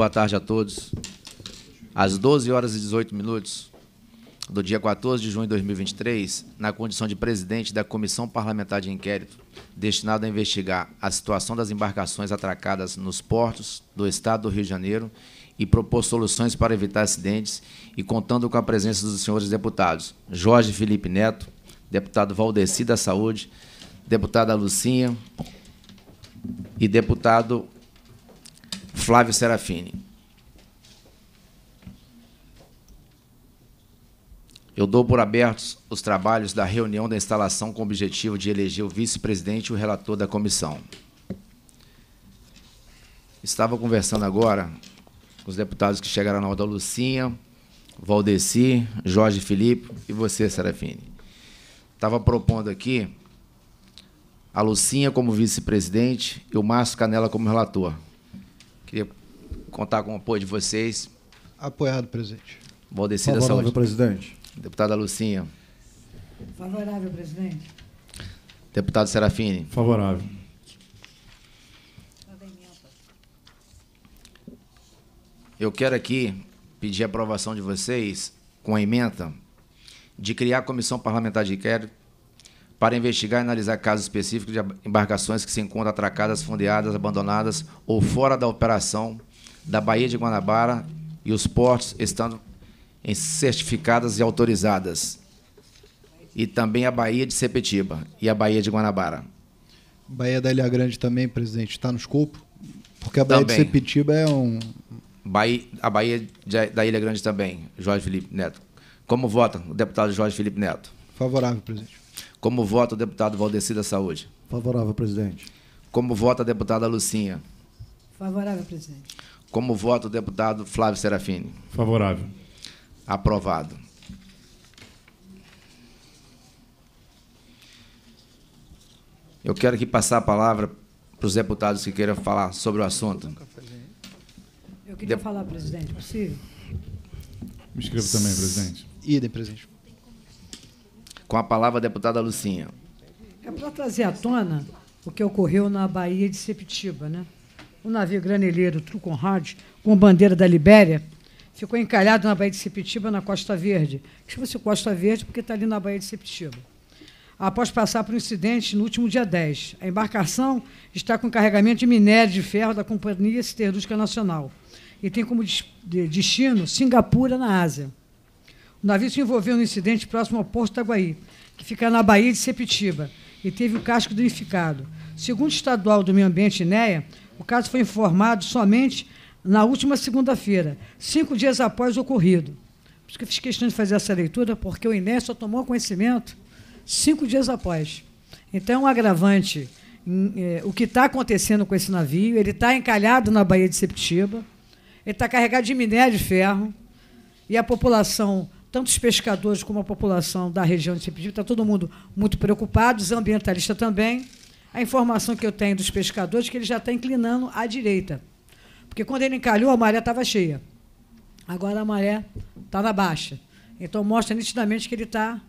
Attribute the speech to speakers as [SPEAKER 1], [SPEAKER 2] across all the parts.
[SPEAKER 1] boa tarde a todos. Às 12 horas e 18 minutos do dia 14 de junho de 2023, na condição de presidente da Comissão Parlamentar de Inquérito, destinada a investigar a situação das embarcações atracadas nos portos do Estado do Rio de Janeiro e propor soluções para evitar acidentes e contando com a presença dos senhores deputados Jorge Felipe Neto, deputado Valdeci da Saúde, deputada Lucinha e deputado Flávio Serafini. Eu dou por abertos os trabalhos da reunião da instalação com o objetivo de eleger o vice-presidente e o relator da comissão. Estava conversando agora com os deputados que chegaram na hora da Lucinha, Valdeci, Jorge Felipe e você, Serafine. Estava propondo aqui a Lucinha como vice-presidente e o Márcio Canela como relator. Queria contar com o apoio de vocês.
[SPEAKER 2] Apoiado, presidente.
[SPEAKER 1] Valdecida da Saúde. Favorável, presidente. Deputada Lucinha.
[SPEAKER 3] Favorável, presidente.
[SPEAKER 1] Deputado Serafini. Favorável. Eu quero aqui pedir a aprovação de vocês, com a emenda, de criar a Comissão Parlamentar de Inquérito para investigar e analisar casos específicos de embarcações que se encontram atracadas, fundeadas, abandonadas ou fora da operação da Baía de Guanabara e os portos estando certificadas e autorizadas. E também a Baía de Sepetiba e a Baía de Guanabara.
[SPEAKER 2] Baía da Ilha Grande também, presidente, está no escopo? Porque a Baía também. de Sepetiba é um.
[SPEAKER 1] Bahia, a Baía de, da Ilha Grande também, Jorge Felipe Neto. Como vota o deputado Jorge Felipe Neto? Favorável, presidente. Como vota o deputado Valdeci da Saúde? Favorável, presidente. Como vota a deputada Lucinha?
[SPEAKER 3] Favorável, presidente.
[SPEAKER 1] Como vota o deputado Flávio Serafini? Favorável. Aprovado. Eu quero aqui passar a palavra para os deputados que queiram falar sobre o assunto. Eu queria de...
[SPEAKER 3] falar, presidente, é possível?
[SPEAKER 1] Me inscrevo também, presidente.
[SPEAKER 2] Idem, presidente.
[SPEAKER 1] Com a palavra, a deputada Lucinha.
[SPEAKER 3] É para trazer à tona o que ocorreu na Bahia de Sepitiba. Né? O navio graneleiro Truconrad, com bandeira da Libéria, ficou encalhado na Baía de Sepitiba, na Costa Verde. Chama-se Costa Verde porque está ali na Baía de Sepitiba. Após passar por um incidente no último dia 10, a embarcação está com carregamento de minério de ferro da Companhia Siderúrgica Nacional e tem como destino Singapura, na Ásia. O navio se envolveu no incidente próximo ao Porto Taguaí, que fica na Baía de Sepitiba, e teve o casco danificado. Segundo o estadual do Meio Ambiente, INEA, o caso foi informado somente na última segunda-feira, cinco dias após o ocorrido. Por isso que eu fiz questão de fazer essa leitura, porque o INEA só tomou conhecimento cinco dias após. Então, é um agravante hum, é, o que está acontecendo com esse navio. Ele está encalhado na Baía de Septiba, ele está carregado de minério de ferro, e a população tanto os pescadores como a população da região de Sepetiba, está todo mundo muito preocupado, os ambientalistas também. A informação que eu tenho dos pescadores é que ele já está inclinando à direita. Porque quando ele encalhou, a maré estava cheia. Agora a maré está na baixa. Então mostra nitidamente que ele está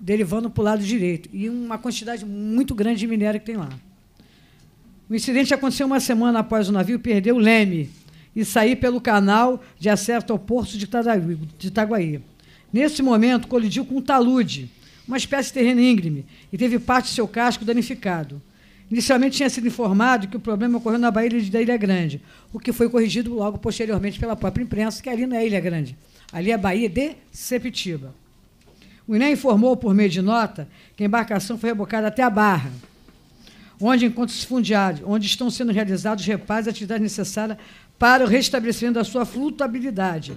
[SPEAKER 3] derivando para o lado direito. E uma quantidade muito grande de minério que tem lá. O incidente aconteceu uma semana após o navio perder o leme e sair pelo canal de acesso ao porto de Itaguaí. Nesse momento, colidiu com um talude, uma espécie de terreno íngreme, e teve parte do seu casco danificado. Inicialmente tinha sido informado que o problema ocorreu na baía da Ilha Grande, o que foi corrigido logo posteriormente pela própria imprensa, que ali não é Ilha Grande, ali é a Bahia de Sepitiba. O INE informou por meio de nota que a embarcação foi rebocada até a Barra, onde encontra se fundiados, onde estão sendo realizados reparos e atividades necessárias para o restabelecimento da sua flutuabilidade.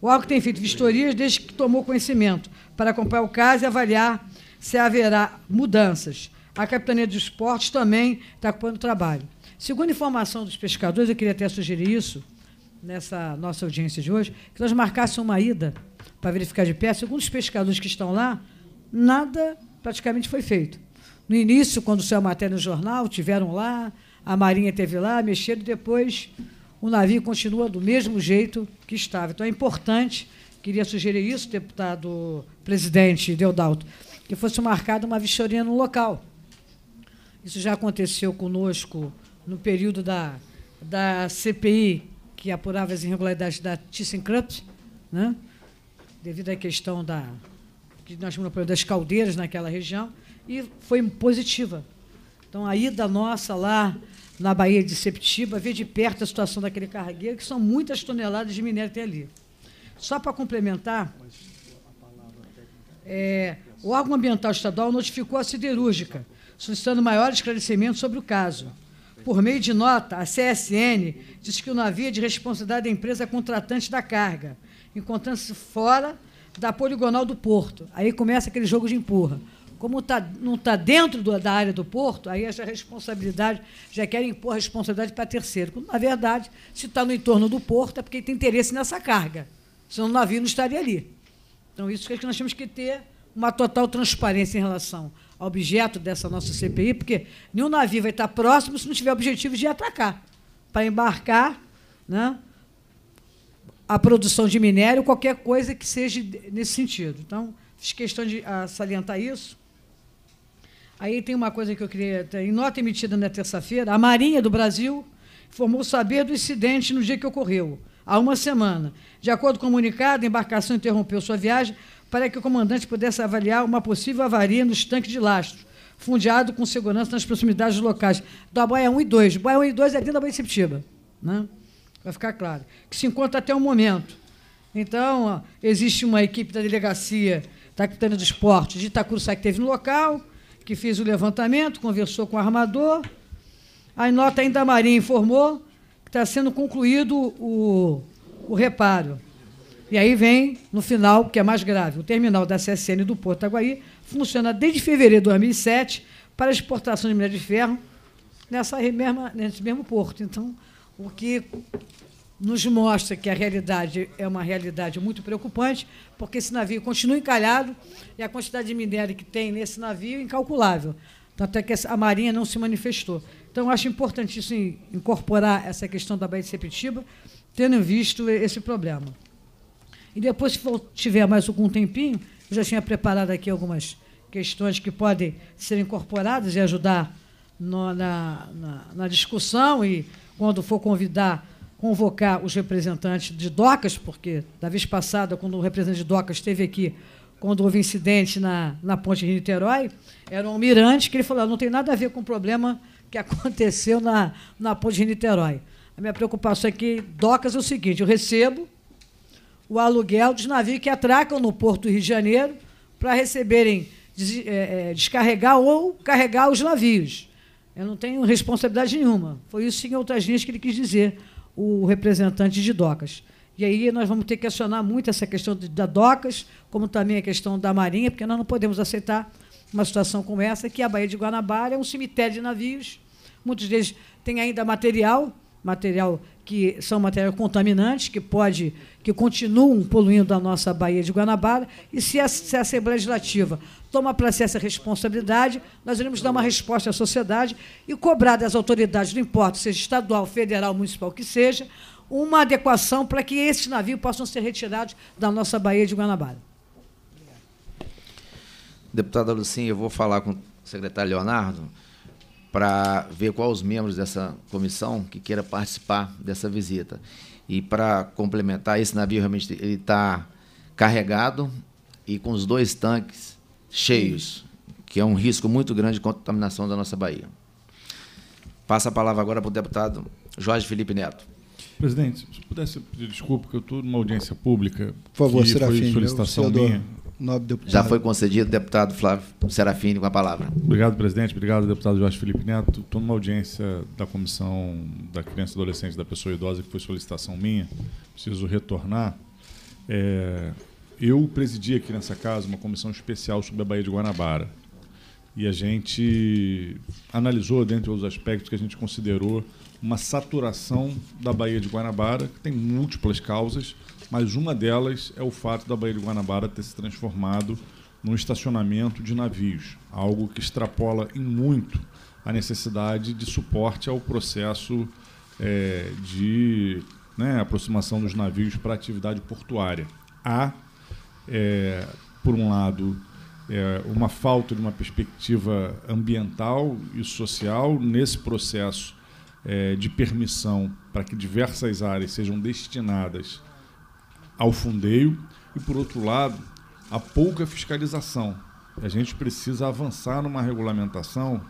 [SPEAKER 3] O órgão tem feito vistorias desde que tomou conhecimento, para acompanhar o caso e avaliar se haverá mudanças. A Capitania dos Esportes também está ocupando o trabalho. Segundo a informação dos pescadores, eu queria até sugerir isso, nessa nossa audiência de hoje, que nós marcássemos uma ida para verificar de perto. Segundo os pescadores que estão lá, nada praticamente foi feito. No início, quando saiu a matéria no jornal, tiveram lá, a Marinha teve lá, mexeram, depois o navio continua do mesmo jeito que estava. Então é importante, queria sugerir isso, deputado presidente Deodalto, que fosse marcada uma vistoria no local. Isso já aconteceu conosco no período da, da CPI, que apurava as irregularidades da ThyssenKrupp, né? devido à questão da que nós chamamos das caldeiras naquela região, e foi positiva. Então, a ida nossa lá na Baía de Septiba, ver de perto a situação daquele cargueiro, que são muitas toneladas de minério até ali. Só para complementar, é, o órgão ambiental estadual notificou a siderúrgica, solicitando maior esclarecimento sobre o caso. Por meio de nota, a CSN disse que o navio é de responsabilidade da empresa contratante da carga, encontrando-se fora da poligonal do porto. Aí começa aquele jogo de empurra como tá, não está dentro do, da área do porto, aí essa responsabilidade, já querem impor a responsabilidade para terceiro. Quando, na verdade, se está no entorno do porto, é porque tem interesse nessa carga. Senão o navio não estaria ali. Então, isso é que nós temos que ter uma total transparência em relação ao objeto dessa nossa CPI, porque nenhum navio vai estar próximo se não tiver objetivo de atracar, Para embarcar né, a produção de minério, qualquer coisa que seja nesse sentido. Então, fiz questão de ah, salientar isso. Aí tem uma coisa que eu queria. Em nota emitida na terça-feira, a Marinha do Brasil informou saber do incidente no dia que ocorreu, há uma semana. De acordo com o comunicado, a embarcação interrompeu sua viagem para que o comandante pudesse avaliar uma possível avaria nos tanques de lastro, fundeado com segurança nas proximidades locais da Baía 1 e 2. Baía 1 e 2 é dentro da Baía de Septiba, né? vai ficar claro, que se encontra até o momento. Então, existe uma equipe da delegacia da Capitania do Esporte de Itacuruçá que esteve no local, que fez o levantamento, conversou com o armador. A nota ainda a Marinha informou que está sendo concluído o, o reparo. E aí vem, no final, que é mais grave, o terminal da CSN do Porto Aguaí funciona desde fevereiro de 2007 para exportação de minério de ferro nessa mesma, nesse mesmo porto. Então, o que nos mostra que a realidade é uma realidade muito preocupante, porque esse navio continua encalhado e a quantidade de minério que tem nesse navio é incalculável. Tanto é que a Marinha não se manifestou. Então, acho importantíssimo incorporar essa questão da Baía de Sepetiba, tendo visto esse problema. E depois, se tiver mais algum tempinho, eu já tinha preparado aqui algumas questões que podem ser incorporadas e ajudar no, na, na, na discussão e, quando for convidar convocar os representantes de DOCAS, porque da vez passada, quando o representante de DOCAS esteve aqui, quando houve incidente na, na ponte de Niterói, era um almirante que ele falou: ah, não tem nada a ver com o problema que aconteceu na, na ponte de Niterói. A minha preocupação é que DOCAS, é o seguinte: eu recebo o aluguel dos navios que atracam no Porto do Rio de Janeiro para receberem, des, é, descarregar ou carregar os navios. Eu não tenho responsabilidade nenhuma. Foi isso, em outras linhas, que ele quis dizer o representante de docas. E aí nós vamos ter que acionar muito essa questão de, da docas, como também a questão da marinha, porque nós não podemos aceitar uma situação como essa, que a Baía de Guanabara é um cemitério de navios, muitos deles têm ainda material, material que são material contaminante, que pode, que continuam poluindo a nossa Baía de Guanabara, e se a, se a Assembleia Legislativa toma para si essa responsabilidade, nós iremos dar uma resposta à sociedade e cobrar das autoridades, não importa, seja estadual, federal, municipal que seja, uma adequação para que esses navios possam ser retirados da nossa Baía de Guanabara.
[SPEAKER 1] Deputada Lucinha, eu vou falar com o secretário Leonardo para ver quais os membros dessa comissão que queira participar dessa visita. E para complementar, esse navio realmente ele está carregado e com os dois tanques cheios, que é um risco muito grande de contaminação da nossa Bahia. Passa a palavra agora para o deputado Jorge Felipe Neto.
[SPEAKER 4] Presidente, se pudesse pedir desculpa, que eu estou numa audiência pública. Por favor, Serafim, solicitação minha nobre deputado. Já foi concedido, deputado Flávio Serafini, com a palavra. Obrigado, presidente. Obrigado, deputado Jorge Felipe Neto. Estou numa audiência da Comissão da Criança e Adolescente da Pessoa Idosa, que foi solicitação minha. Preciso retornar. É, eu presidi aqui nessa casa uma comissão especial sobre a Baía de Guanabara. E a gente analisou, dentre os aspectos que a gente considerou, uma saturação da Baía de Guanabara, que tem múltiplas causas, mas uma delas é o fato da Baía de Guanabara ter se transformado num estacionamento de navios, algo que extrapola em muito a necessidade de suporte ao processo é, de né, aproximação dos navios para atividade portuária. Há, é, por um lado, é, uma falta de uma perspectiva ambiental e social nesse processo é, de permissão para que diversas áreas sejam destinadas ao fundeio e, por outro lado, a pouca fiscalização. A gente precisa avançar numa regulamentação,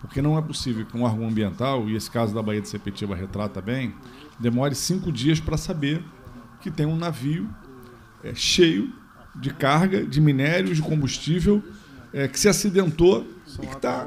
[SPEAKER 4] porque não é possível que um órgão ambiental, e esse caso da Baía de Sepetiba retrata bem, demore cinco dias para saber que tem um navio é, cheio de carga, de minérios, de combustível, é, que se acidentou e que está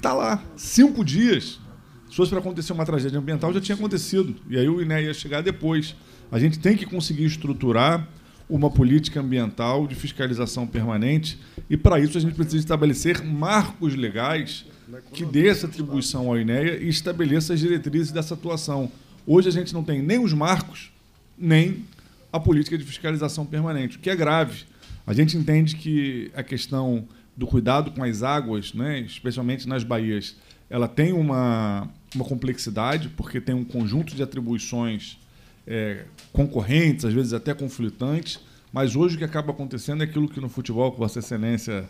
[SPEAKER 4] tá lá. Cinco dias. Se fosse para acontecer uma tragédia ambiental, já tinha acontecido. E aí o INE ia chegar depois. A gente tem que conseguir estruturar uma política ambiental de fiscalização permanente e, para isso, a gente precisa estabelecer marcos legais que dê essa atribuição ao INEA e estabeleça as diretrizes dessa atuação. Hoje a gente não tem nem os marcos, nem a política de fiscalização permanente, o que é grave. A gente entende que a questão do cuidado com as águas, né, especialmente nas baías, ela tem uma, uma complexidade, porque tem um conjunto de atribuições é, concorrentes, às vezes até conflitantes, mas hoje o que acaba acontecendo é aquilo que no futebol, que Vossa Excelência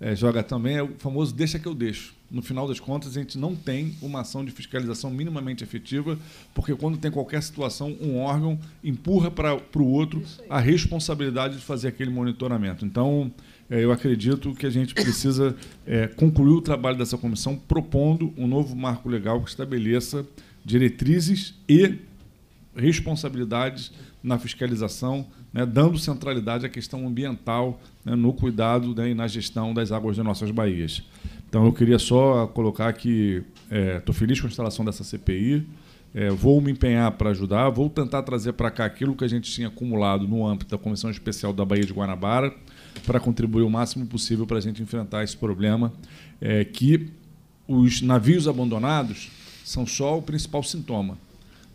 [SPEAKER 4] é, joga também, é o famoso deixa que eu deixo. No final das contas, a gente não tem uma ação de fiscalização minimamente efetiva, porque quando tem qualquer situação, um órgão empurra para o outro a responsabilidade de fazer aquele monitoramento. Então, é, eu acredito que a gente precisa é, concluir o trabalho dessa comissão propondo um novo marco legal que estabeleça diretrizes e responsabilidades na fiscalização, né, dando centralidade à questão ambiental né, no cuidado né, e na gestão das águas de nossas baías. Então, eu queria só colocar que estou é, feliz com a instalação dessa CPI, é, vou me empenhar para ajudar, vou tentar trazer para cá aquilo que a gente tinha acumulado no âmbito da Comissão Especial da Baía de Guanabara, para contribuir o máximo possível para a gente enfrentar esse problema, é, que os navios abandonados são só o principal sintoma,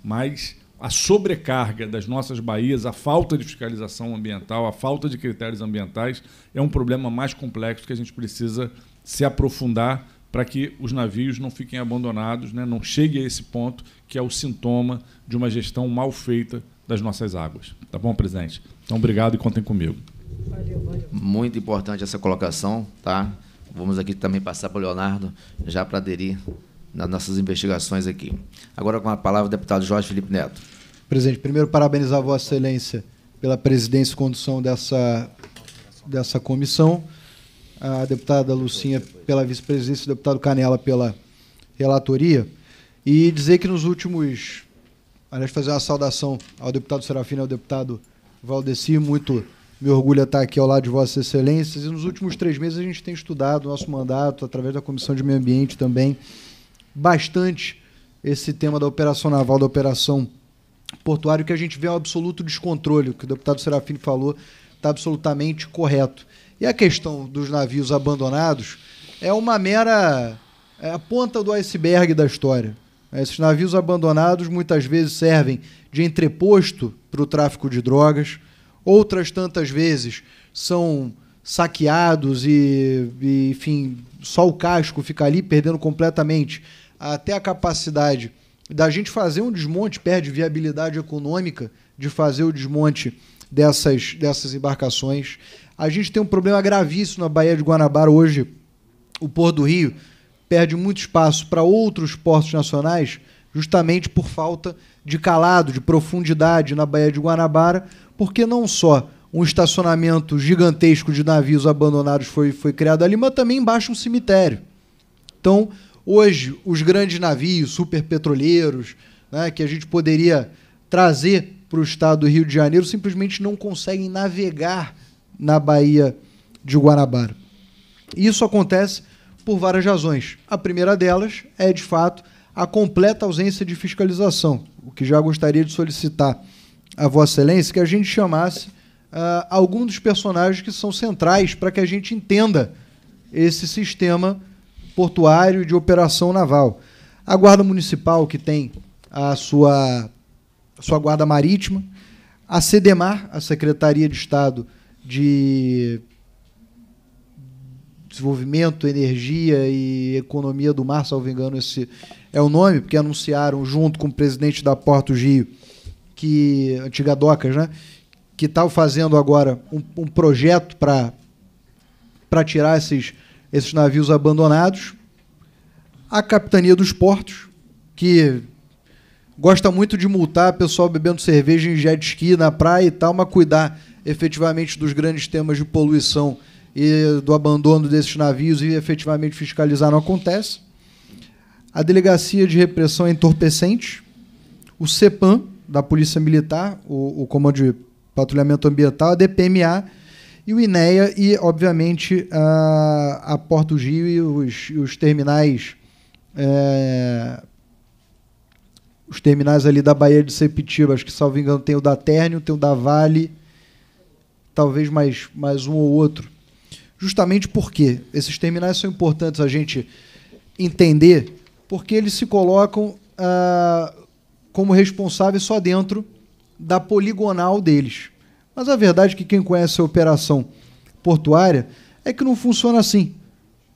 [SPEAKER 4] mas a sobrecarga das nossas baías, a falta de fiscalização ambiental, a falta de critérios ambientais, é um problema mais complexo que a gente precisa se aprofundar para que os navios não fiquem abandonados, né? não chegue a esse ponto que é o sintoma de uma gestão mal feita das nossas águas. Tá bom, presidente? Então, obrigado e contem comigo.
[SPEAKER 1] Muito importante essa colocação, tá? Vamos aqui também passar para o Leonardo, já para aderir nas nossas investigações aqui. Agora com a palavra o deputado Jorge Felipe Neto.
[SPEAKER 2] Presidente, primeiro parabenizar a Vossa Excelência pela presidência e condução dessa, dessa comissão, a deputada Lucinha pela vice-presidência, o deputado Canela pela relatoria, e dizer que nos últimos. Aliás, fazer uma saudação ao deputado Serafino e ao deputado Valdeci, muito me orgulha estar aqui ao lado de Vossas Excelências. E nos últimos três meses a gente tem estudado o nosso mandato, através da Comissão de Meio Ambiente também, bastante esse tema da operação naval, da operação portuária, que a gente vê um o absoluto descontrole, o que o deputado Serafim falou está absolutamente correto. E a questão dos navios abandonados é uma mera é a ponta do iceberg da história. Esses navios abandonados muitas vezes servem de entreposto para o tráfico de drogas, outras tantas vezes são saqueados e, e, enfim, só o casco fica ali perdendo completamente até a capacidade da gente fazer um desmonte, perde viabilidade econômica de fazer o desmonte dessas, dessas embarcações. A gente tem um problema gravíssimo na Baía de Guanabara hoje. O Porto do Rio perde muito espaço para outros portos nacionais, justamente por falta de calado, de profundidade na Baía de Guanabara, porque não só um estacionamento gigantesco de navios abandonados foi, foi criado ali, mas também embaixo um cemitério. Então, Hoje, os grandes navios super né, que a gente poderia trazer para o estado do Rio de Janeiro, simplesmente não conseguem navegar na Baía de Guanabara. E isso acontece por várias razões. A primeira delas é, de fato, a completa ausência de fiscalização, o que já gostaria de solicitar a Vossa Excelência que a gente chamasse uh, ah, alguns dos personagens que são centrais para que a gente entenda esse sistema portuário de operação naval. A Guarda Municipal, que tem a sua, a sua Guarda Marítima, a CDEMAR, a Secretaria de Estado de Desenvolvimento, Energia e Economia do Mar, salvo engano, esse é o nome, porque anunciaram junto com o presidente da Porto Gio, que antiga Docas, né, que está fazendo agora um, um projeto para tirar esses esses navios abandonados, a capitania dos portos, que gosta muito de multar pessoal bebendo cerveja em jet ski na praia e tal, mas cuidar efetivamente dos grandes temas de poluição e do abandono desses navios e efetivamente fiscalizar não acontece. A Delegacia de Repressão é entorpecente, o CEPAM, da Polícia Militar, o, o Comando de Patrulhamento Ambiental, a DPMA, e o INEA e, obviamente, a, a Porto Gil e os, os terminais. É, os terminais ali da Bahia de Sepitiba, acho que, salvo engano, tem o da Térnio, tem o da Vale, talvez mais, mais um ou outro. Justamente porque esses terminais são importantes a gente entender, porque eles se colocam ah, como responsáveis só dentro da poligonal deles. Mas a verdade é que quem conhece a operação portuária é que não funciona assim.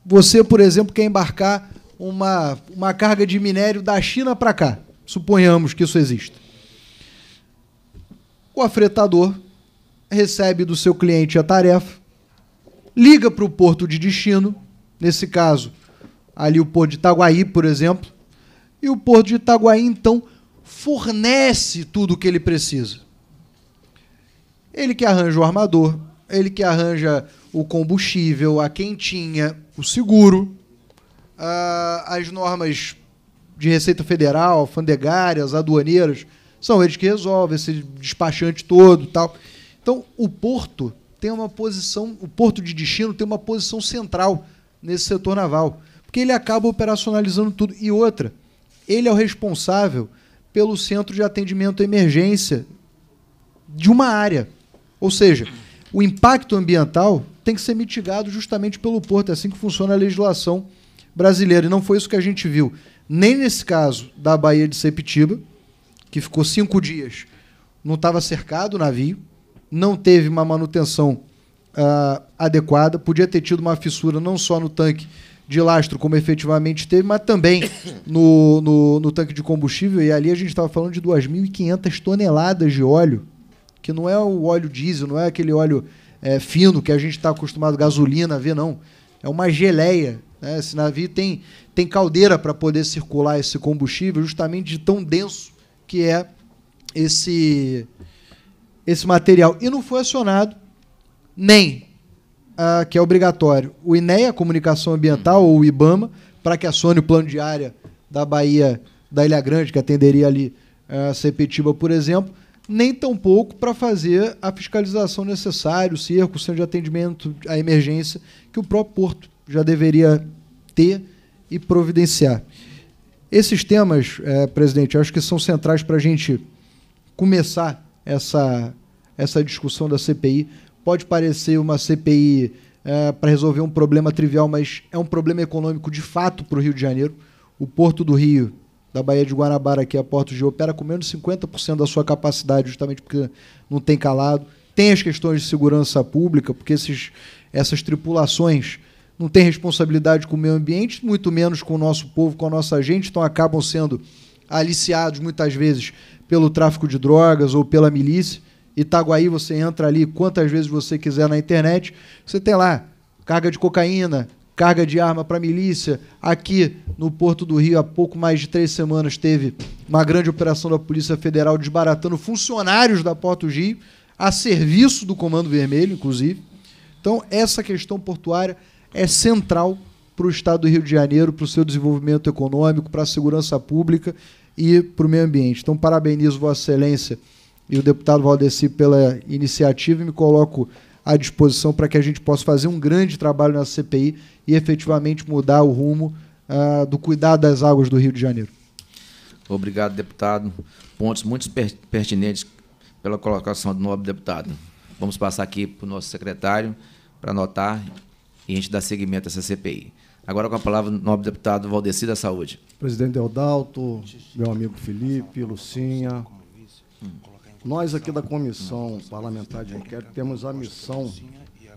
[SPEAKER 2] Você, por exemplo, quer embarcar uma, uma carga de minério da China para cá. Suponhamos que isso exista. O afretador recebe do seu cliente a tarefa, liga para o porto de destino, nesse caso, ali o porto de Itaguaí, por exemplo, e o porto de Itaguaí, então, fornece tudo o que ele precisa. Ele que arranja o armador, ele que arranja o combustível, a quentinha, o seguro, uh, as normas de Receita Federal, alfandegárias, aduaneiras, são eles que resolvem, esse despachante todo tal. Então, o porto tem uma posição, o porto de destino tem uma posição central nesse setor naval, porque ele acaba operacionalizando tudo. E outra, ele é o responsável pelo centro de atendimento à emergência de uma área. Ou seja, o impacto ambiental tem que ser mitigado justamente pelo porto. É assim que funciona a legislação brasileira. E não foi isso que a gente viu, nem nesse caso da Baía de Sepitiba, que ficou cinco dias, não estava cercado o navio, não teve uma manutenção uh, adequada, podia ter tido uma fissura não só no tanque de lastro, como efetivamente teve, mas também no, no, no tanque de combustível. E ali a gente estava falando de 2.500 toneladas de óleo que não é o óleo diesel, não é aquele óleo é, fino que a gente está acostumado gasolina a ver, não. É uma geleia. Né? Esse navio tem, tem caldeira para poder circular esse combustível, justamente de tão denso que é esse, esse material. E não foi acionado nem, ah, que é obrigatório, o INEA, Comunicação Ambiental, ou o IBAMA, para que acione o plano de área da Bahia, da Ilha Grande, que atenderia ali a ah, Sepetiba, por exemplo, nem tampouco para fazer a fiscalização necessária, o cerco, o centro de atendimento à emergência, que o próprio Porto já deveria ter e providenciar. Esses temas, é, presidente, acho que são centrais para a gente começar essa, essa discussão da CPI. Pode parecer uma CPI é, para resolver um problema trivial, mas é um problema econômico de fato para o Rio de Janeiro. O Porto do Rio da Baía de Guanabara aqui a Porto de opera com menos de 50% da sua capacidade, justamente porque não tem calado. Tem as questões de segurança pública, porque esses, essas tripulações não têm responsabilidade com o meio ambiente, muito menos com o nosso povo, com a nossa gente, então acabam sendo aliciados muitas vezes pelo tráfico de drogas ou pela milícia. Itaguaí você entra ali quantas vezes você quiser na internet, você tem lá carga de cocaína, carga de arma para milícia. Aqui no Porto do Rio, há pouco mais de três semanas, teve uma grande operação da Polícia Federal desbaratando funcionários da Porto Rio, a serviço do Comando Vermelho, inclusive. Então, essa questão portuária é central para o Estado do Rio de Janeiro, para o seu desenvolvimento econômico, para a segurança pública e para o meio ambiente. Então, parabenizo Vossa Excelência e o deputado Valdeci pela iniciativa e me coloco à disposição para que a gente possa fazer um grande trabalho na CPI e efetivamente mudar o rumo uh, do cuidado das águas do Rio de Janeiro.
[SPEAKER 1] Obrigado, deputado. Pontos muito pertinentes pela colocação do nobre deputado. Vamos passar aqui para o nosso secretário para anotar e a gente dá seguimento a essa CPI. Agora com a palavra o nobre deputado Valdeci da Saúde.
[SPEAKER 5] Presidente Eudalto, meu amigo Felipe, Lucinha, nós aqui da Comissão Parlamentar de Inquérito temos a missão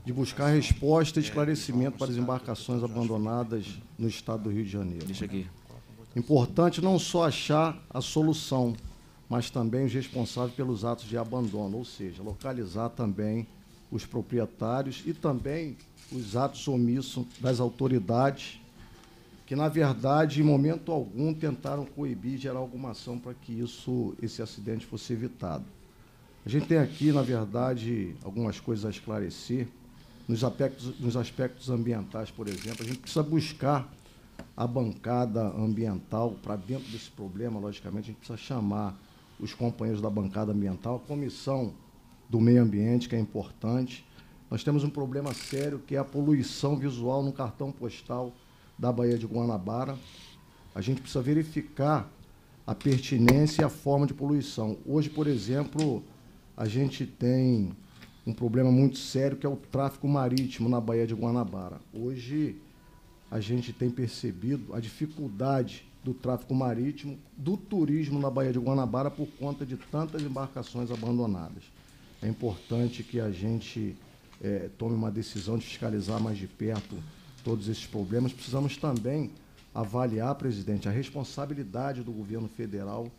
[SPEAKER 5] de buscar resposta e esclarecimento para as embarcações abandonadas no estado do Rio de Janeiro. Deixa aqui. Importante não só achar a solução, mas também os responsáveis pelos atos de abandono, ou seja, localizar também os proprietários e também os atos omissos das autoridades, que na verdade, em momento algum, tentaram coibir, gerar alguma ação para que isso, esse acidente fosse evitado. A gente tem aqui, na verdade, algumas coisas a esclarecer. Nos aspectos, nos aspectos ambientais, por exemplo, a gente precisa buscar a bancada ambiental para dentro desse problema, logicamente, a gente precisa chamar os companheiros da bancada ambiental, a comissão do meio ambiente, que é importante. Nós temos um problema sério que é a poluição visual no cartão postal da Baía de Guanabara. A gente precisa verificar a pertinência e a forma de poluição. Hoje, por exemplo, a gente tem um problema muito sério que é o tráfico marítimo na Baía de Guanabara. Hoje a gente tem percebido a dificuldade do tráfico marítimo, do turismo na Baía de Guanabara por conta de tantas embarcações abandonadas. É importante que a gente é, tome uma decisão de fiscalizar mais de perto todos esses problemas. Precisamos também avaliar, presidente, a responsabilidade do governo federal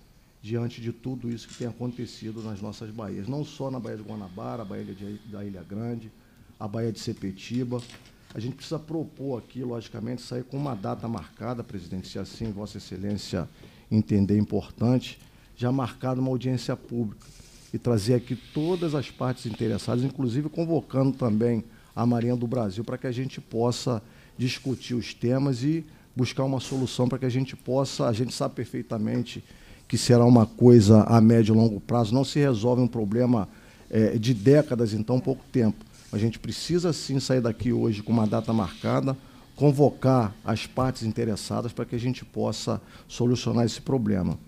[SPEAKER 5] diante de tudo isso que tem acontecido nas nossas baías, não só na Baía de Guanabara, a Baía de, da Ilha Grande, a Baía de Sepetiba. A gente precisa propor aqui, logicamente, sair com uma data marcada, presidente, se assim Vossa Excelência entender importante, já marcado uma audiência pública e trazer aqui todas as partes interessadas, inclusive convocando também a Marinha do Brasil para que a gente possa discutir os temas e buscar uma solução para que a gente possa, a gente sabe perfeitamente que será uma coisa a médio e longo prazo, não se resolve um problema é, de décadas em tão pouco tempo. A gente precisa sim sair daqui hoje com uma data marcada, convocar as partes interessadas para que a gente possa solucionar esse problema.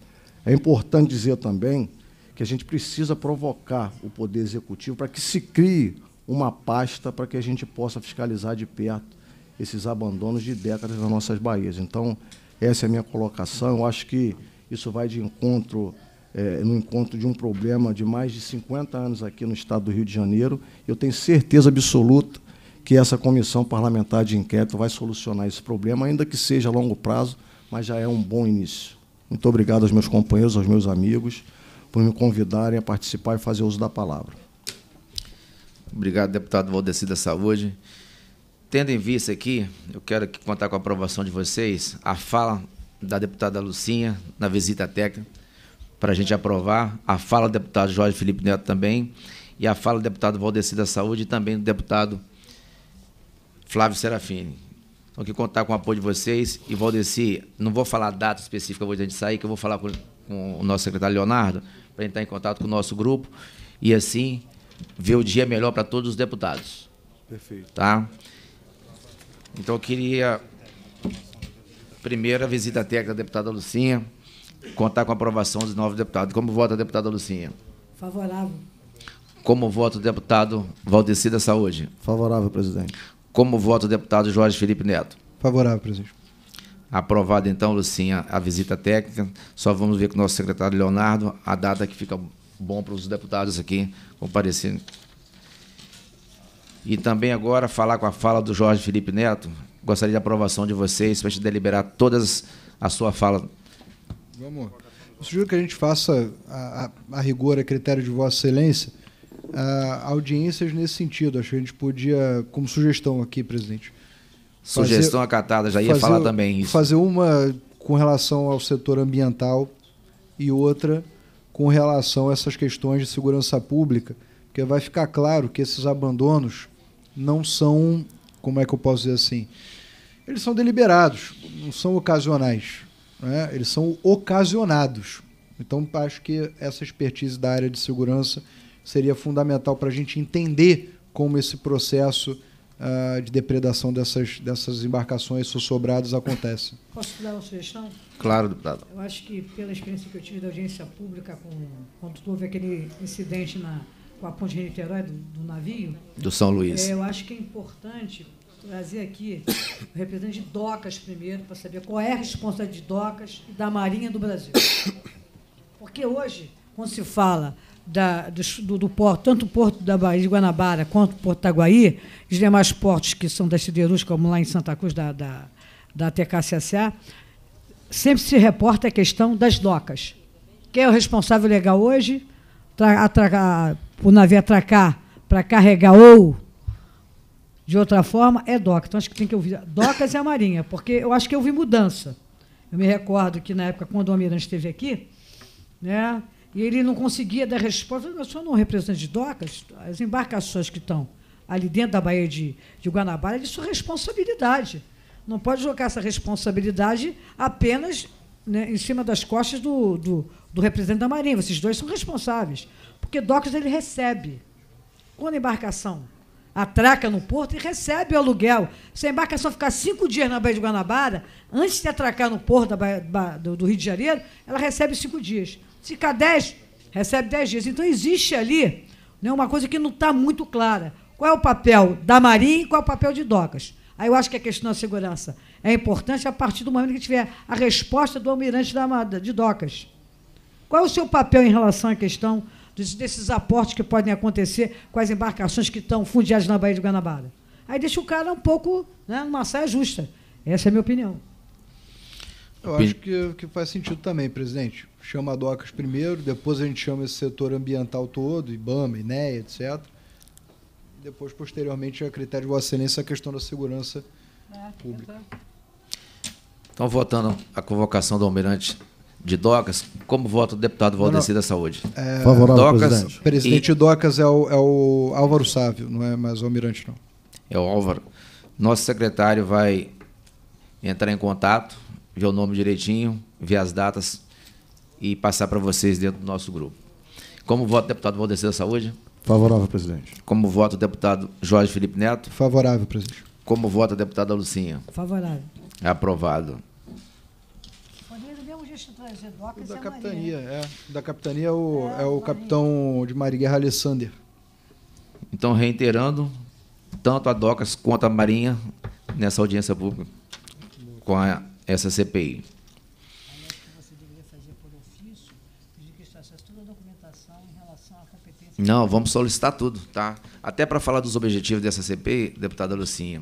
[SPEAKER 5] É importante dizer também que a gente precisa provocar o Poder Executivo para que se crie uma pasta para que a gente possa fiscalizar de perto esses abandonos de décadas nas nossas Bahias. Então, essa é a minha colocação. Eu acho que isso vai de encontro, é, no encontro de um problema de mais de 50 anos aqui no estado do Rio de Janeiro. Eu tenho certeza absoluta que essa comissão parlamentar de inquérito vai solucionar esse problema, ainda que seja a longo prazo, mas já é um bom início. Muito obrigado aos meus companheiros, aos meus amigos, por me convidarem a participar e fazer uso da palavra.
[SPEAKER 1] Obrigado, deputado Valdeci da Saúde. Tendo em vista aqui, eu quero contar com a aprovação de vocês, a fala da deputada Lucinha na visita técnica para a gente aprovar, a fala do deputado Jorge Felipe Neto também, e a fala do deputado Valdeci da Saúde e também do deputado Flávio Serafini. Então, que contar com o apoio de vocês. E, Valdeci, não vou falar data específica hoje a gente sair, que eu vou falar com, com o nosso secretário Leonardo, para entrar em contato com o nosso grupo e, assim, ver o dia melhor para todos os deputados. Perfeito. Tá? Então, eu queria Primeiro, a visita técnica da deputada Lucinha, contar com a aprovação dos novos deputados. Como vota a deputada Lucinha? Favorável. Como vota o deputado Valdeci da Saúde?
[SPEAKER 5] Favorável, presidente. Como vota o deputado
[SPEAKER 1] Jorge Felipe Neto?
[SPEAKER 2] Favorável, presidente.
[SPEAKER 1] Aprovada então, Lucinha, a visita técnica. Só vamos ver com o nosso secretário Leonardo a data que fica bom para os deputados aqui comparecerem. E também agora falar com a fala do Jorge Felipe Neto, Gostaria da aprovação de vocês para a gente deliberar todas a sua fala.
[SPEAKER 2] Vamos. Eu sugiro que a gente faça, a, a, a rigor, a critério de Vossa Excelência, a, audiências nesse sentido. Acho que a gente podia, como sugestão aqui, presidente.
[SPEAKER 1] Sugestão fazer, acatada, já ia fazer, falar também isso.
[SPEAKER 2] Fazer uma com relação ao setor ambiental e outra com relação a essas questões de segurança pública, porque vai ficar claro que esses abandonos não são como é que eu posso dizer assim? Eles são deliberados, não são ocasionais. Né? Eles são ocasionados. Então, acho que essa expertise da área de segurança seria fundamental para a gente entender como esse processo uh, de depredação dessas, dessas embarcações sobrados, acontece.
[SPEAKER 3] Posso dar uma sugestão?
[SPEAKER 1] Claro, deputado.
[SPEAKER 3] Eu acho que, pela experiência que eu tive da audiência pública, com, quando houve aquele incidente na com a ponte Rio-Niterói do, do, navio.
[SPEAKER 1] Do São Luís. É, eu acho
[SPEAKER 3] que é importante trazer aqui o representante de DOCAS primeiro, para saber qual é a responsabilidade de DOCAS e da Marinha do Brasil. Porque hoje, quando se fala da, do, do, porto, tanto o porto da Bahia de Guanabara quanto o porto Itaguaí, os demais portos que são das siderúrgicas, como lá em Santa Cruz da, da, da TKCSA, sempre se reporta a questão das docas. Quem é o responsável legal hoje? atracar, o navio atracar para carregar ou de outra forma, é DOCA. Então acho que tem que ouvir. DOCAS é a Marinha, porque eu acho que houve mudança. Eu me recordo que na época, quando o Almirante esteve aqui, né, e ele não conseguia dar resposta. Eu sou não representante de DOCAS, as embarcações que estão ali dentro da Baía de, de Guanabara, é de sua responsabilidade. Não pode jogar essa responsabilidade apenas né, em cima das costas do, do, do, representante da Marinha. Vocês dois são responsáveis. Porque docas ele recebe. Quando a embarcação atraca no porto e recebe o aluguel. Se a embarcação ficar cinco dias na Baía de Guanabara, antes de atracar no porto Baía, do, do Rio de Janeiro, ela recebe cinco dias. Se ficar dez, recebe dez dias. Então existe ali né, uma coisa que não está muito clara. Qual é o papel da Marinha e qual é o papel de Docas? Aí eu acho que a é questão da segurança é importante a partir do momento que tiver a resposta do almirante da Amada, de Docas. Qual é o seu papel em relação à questão desses aportes que podem acontecer com as embarcações que estão fundiadas na Baía de Guanabara? Aí deixa o cara um pouco né, numa saia justa. Essa é a minha opinião.
[SPEAKER 2] Eu acho que, que faz sentido também, presidente. Chama a DOCAS primeiro, depois a gente chama esse setor ambiental todo, IBAMA, INEA, etc depois, posteriormente, a critério de Vossa Excelência, a questão da segurança é, pública.
[SPEAKER 1] Então, votando a convocação do almirante de Docas, como vota o deputado Valdeci da Saúde? É, Favorável, Docas, presidente. presidente
[SPEAKER 2] e... Docas é o, é o Álvaro Sávio, não é mais o almirante, não.
[SPEAKER 1] É o Álvaro. Nosso secretário vai entrar em contato, ver o nome direitinho, ver as datas e passar para vocês dentro do nosso grupo. Como vota o deputado Valdeci da Saúde?
[SPEAKER 5] Favorável, presidente.
[SPEAKER 1] Como vota o deputado Jorge Felipe Neto? Favorável, presidente. Como vota a deputada Lucinha? Favorável. É aprovado.
[SPEAKER 2] É é é. O da capitania, é. Da capitania o, é, é o capitão de Maria Alessander.
[SPEAKER 1] Então, reiterando, tanto a DOCAS quanto a Marinha nessa audiência pública com a, essa CPI. Não, vamos solicitar tudo, tá? Até para falar dos objetivos dessa CPI, deputada Lucinha,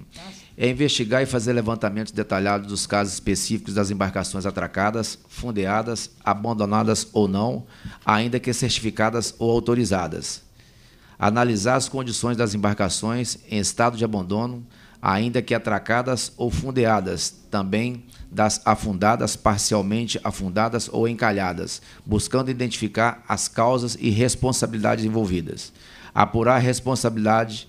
[SPEAKER 1] é investigar e fazer levantamentos detalhados dos casos específicos das embarcações atracadas, fundeadas, abandonadas ou não, ainda que certificadas ou autorizadas. Analisar as condições das embarcações em estado de abandono, ainda que atracadas ou fundeadas, também das afundadas, parcialmente afundadas ou encalhadas, buscando identificar as causas e responsabilidades envolvidas, apurar responsabilidade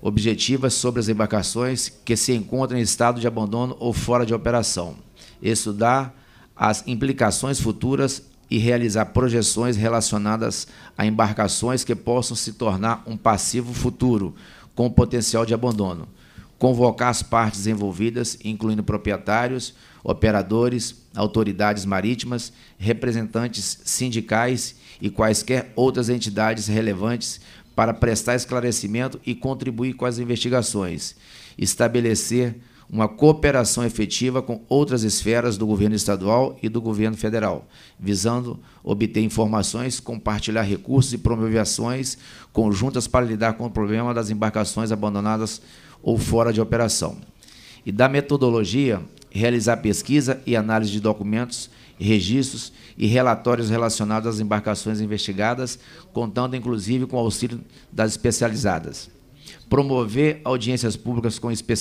[SPEAKER 1] objetivas sobre as embarcações que se encontram em estado de abandono ou fora de operação, estudar as implicações futuras e realizar projeções relacionadas a embarcações que possam se tornar um passivo futuro com potencial de abandono convocar as partes envolvidas, incluindo proprietários, operadores, autoridades marítimas, representantes sindicais e quaisquer outras entidades relevantes para prestar esclarecimento e contribuir com as investigações, estabelecer uma cooperação efetiva com outras esferas do governo estadual e do governo federal, visando obter informações, compartilhar recursos e promover ações conjuntas para lidar com o problema das embarcações abandonadas ou fora de operação, e da metodologia, realizar pesquisa e análise de documentos, registros e relatórios relacionados às embarcações investigadas, contando inclusive com o auxílio das especializadas. Promover audiências públicas com espe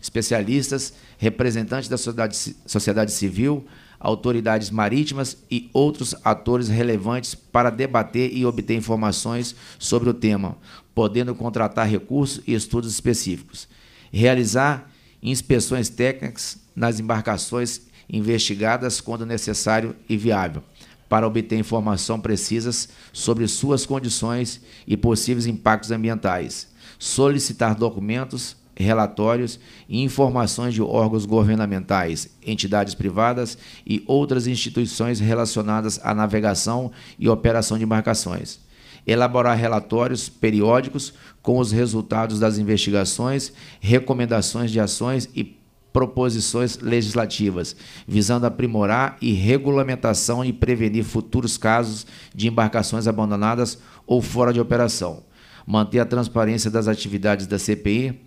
[SPEAKER 1] especialistas, representantes da sociedade, sociedade civil, autoridades marítimas e outros atores relevantes para debater e obter informações sobre o tema, podendo contratar recursos e estudos específicos, realizar inspeções técnicas nas embarcações investigadas quando necessário e viável, para obter informações precisas sobre suas condições e possíveis impactos ambientais, solicitar documentos, relatórios e informações de órgãos governamentais, entidades privadas e outras instituições relacionadas à navegação e operação de embarcações elaborar relatórios periódicos com os resultados das investigações, recomendações de ações e proposições legislativas, visando aprimorar e regulamentação e prevenir futuros casos de embarcações abandonadas ou fora de operação. Manter a transparência das atividades da CPI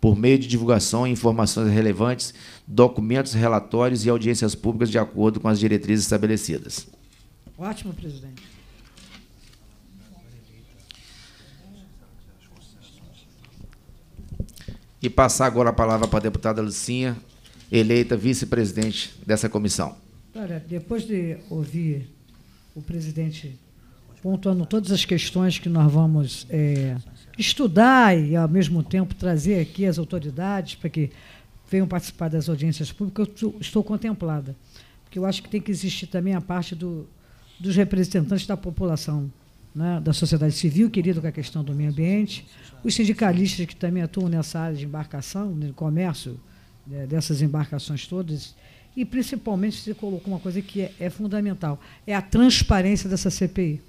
[SPEAKER 1] por meio de divulgação e informações relevantes, documentos, relatórios e audiências públicas de acordo com as diretrizes estabelecidas.
[SPEAKER 3] Ótimo, presidente.
[SPEAKER 1] e passar agora a palavra para a deputada Lucinha, eleita vice-presidente dessa comissão.
[SPEAKER 3] Olha, depois de ouvir o presidente pontuando todas as questões que nós vamos é, estudar e, ao mesmo tempo, trazer aqui as autoridades para que venham participar das audiências públicas, eu estou contemplada. Porque eu acho que tem que existir também a parte do, dos representantes da população né, da sociedade civil querido com a questão do meio ambiente, os sindicalistas que também atuam nessa área de embarcação, no comércio né, dessas embarcações todas, e principalmente você colocou uma coisa que é, é fundamental, é a transparência dessa CPI.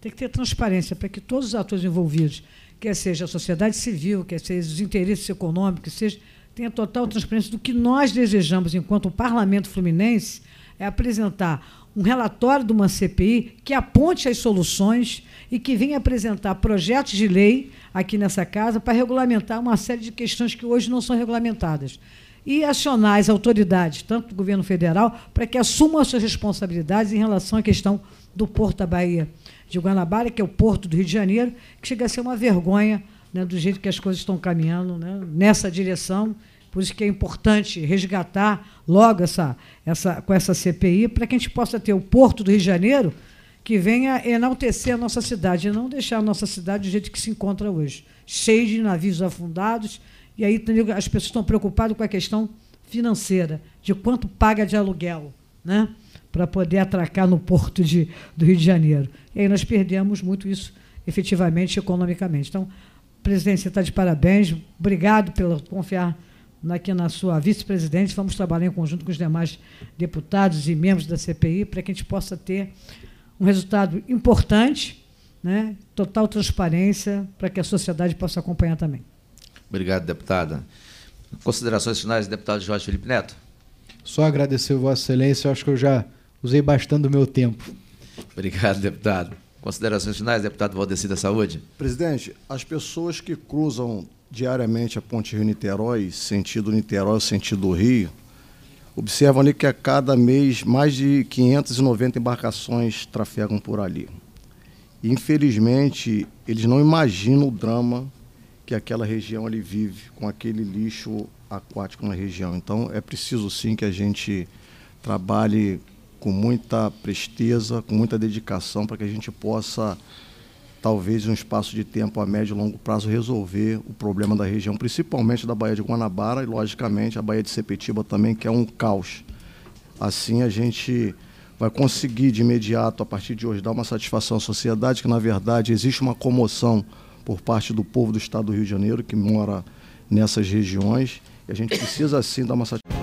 [SPEAKER 3] Tem que ter transparência para que todos os atores envolvidos, quer seja a sociedade civil, quer seja os interesses econômicos, seja, tenha total transparência do que nós desejamos enquanto o Parlamento Fluminense é apresentar um relatório de uma CPI que aponte as soluções e que venha apresentar projetos de lei aqui nessa casa para regulamentar uma série de questões que hoje não são regulamentadas. E acionar as autoridades, tanto do governo federal, para que assumam as suas responsabilidades em relação à questão do Porto da Bahia de Guanabara, que é o porto do Rio de Janeiro, que chega a ser uma vergonha né, do jeito que as coisas estão caminhando né, nessa direção por isso que é importante resgatar logo essa, essa, com essa CPI, para que a gente possa ter o Porto do Rio de Janeiro que venha enaltecer a nossa cidade e não deixar a nossa cidade do jeito que se encontra hoje, cheio de navios afundados. E aí as pessoas estão preocupadas com a questão financeira, de quanto paga de aluguel, né? para poder atracar no porto de, do Rio de Janeiro. E aí nós perdemos muito isso, efetivamente, economicamente. Então, presidente, você está de parabéns. Obrigado pelo confiar né, aqui na sua vice-presidente, vamos trabalhar em conjunto com os demais deputados e membros da CPI para que a gente possa ter um resultado importante, né, total transparência, para que a sociedade possa acompanhar também.
[SPEAKER 1] Obrigado, deputada. Considerações finais, deputado Jorge Felipe Neto.
[SPEAKER 2] Só agradecer Vossa Excelência, acho que eu já usei bastante do meu tempo.
[SPEAKER 1] Obrigado, deputado. Considerações finais, deputado Valdeci da Saúde.
[SPEAKER 5] Presidente, as pessoas que cruzam diariamente a Ponte Rio-Niterói, sentido Niterói, sentido Rio, observam ali que a cada mês mais de 590 embarcações trafegam por ali. E, infelizmente, eles não imaginam o drama que aquela região ali vive com aquele lixo aquático na região. Então é preciso sim que a gente trabalhe com muita presteza, com muita dedicação para que a gente possa talvez em um espaço de tempo a médio e longo prazo resolver o problema da região, principalmente da Baía de Guanabara e, logicamente, a Baía de Sepetiba também, que é um caos. Assim a gente vai conseguir de imediato, a partir de hoje, dar uma satisfação à sociedade, que na verdade existe uma comoção por parte do povo do estado do Rio de Janeiro que mora nessas regiões. E a gente precisa sim dar uma satisfação.